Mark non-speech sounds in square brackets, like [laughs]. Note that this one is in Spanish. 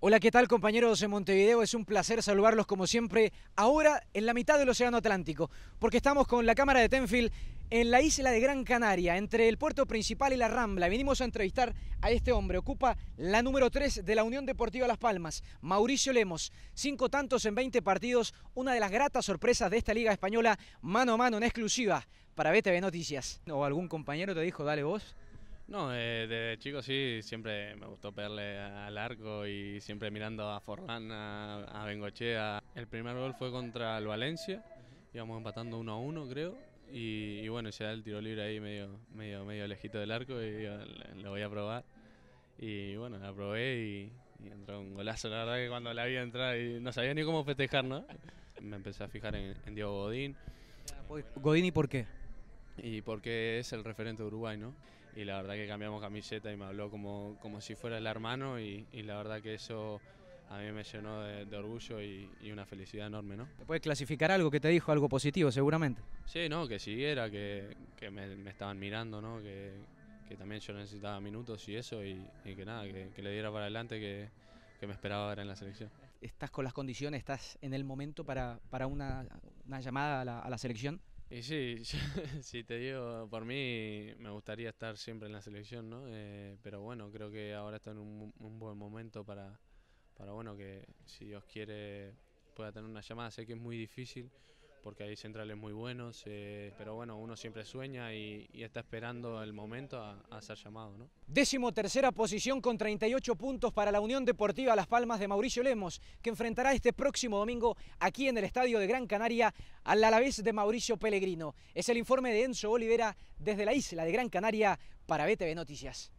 Hola, ¿qué tal compañeros de Montevideo? Es un placer saludarlos como siempre ahora en la mitad del Océano Atlántico, porque estamos con la cámara de Tenfield en la isla de Gran Canaria, entre el puerto principal y la Rambla. Vinimos a entrevistar a este hombre, ocupa la número 3 de la Unión Deportiva Las Palmas, Mauricio Lemos. Cinco tantos en 20 partidos, una de las gratas sorpresas de esta liga española, mano a mano en exclusiva para BTV Noticias. ¿O algún compañero te dijo, dale vos? No, desde chico sí, siempre me gustó pegarle al arco y siempre mirando a Forlán, a, Bengochea. El primer gol fue contra el Valencia, íbamos empatando uno a uno, creo, y, bueno, se da el tiro libre ahí medio, medio, medio lejito del arco y digo, lo voy a probar. Y bueno, la probé y, entró un golazo. La verdad que cuando la vi entrar y no sabía ni cómo festejar, ¿no? Me empecé a fijar en, en Diego Godín. Godín y por qué? y porque es el referente de Uruguay, ¿no? Y la verdad que cambiamos camiseta y me habló como, como si fuera el hermano y, y la verdad que eso a mí me llenó de, orgullo y, y, una felicidad enorme, ¿no? ¿Te puedes clasificar algo que te dijo, algo positivo seguramente? Sí, no, que siguiera, que, que me, estaban mirando, ¿no? Que, que, también yo necesitaba minutos y eso y, y que nada, que, que, le diera para adelante que, me esperaba ver en la selección. ¿Estás con las condiciones, estás en el momento para, para una, una llamada a la, a la selección? Y sí, [laughs] si te digo, por mí me gustaría estar siempre en la selección, ¿no? Eh, pero bueno, creo que ahora está en un, un, buen momento para, para, bueno, que si Dios quiere pueda tener una llamada. Sé que es muy difícil, porque hay centrales muy buenos, eh, pero bueno, uno siempre sueña y, está esperando el momento a, ser llamado. ¿no? Décimo tercera posición con 38 puntos para la Unión Deportiva Las Palmas de Mauricio Lemos, que enfrentará este próximo domingo aquí en el Estadio de Gran Canaria al Alavés de Mauricio Pellegrino. Es el informe de Enzo Olivera desde la isla de Gran Canaria para BTV Noticias.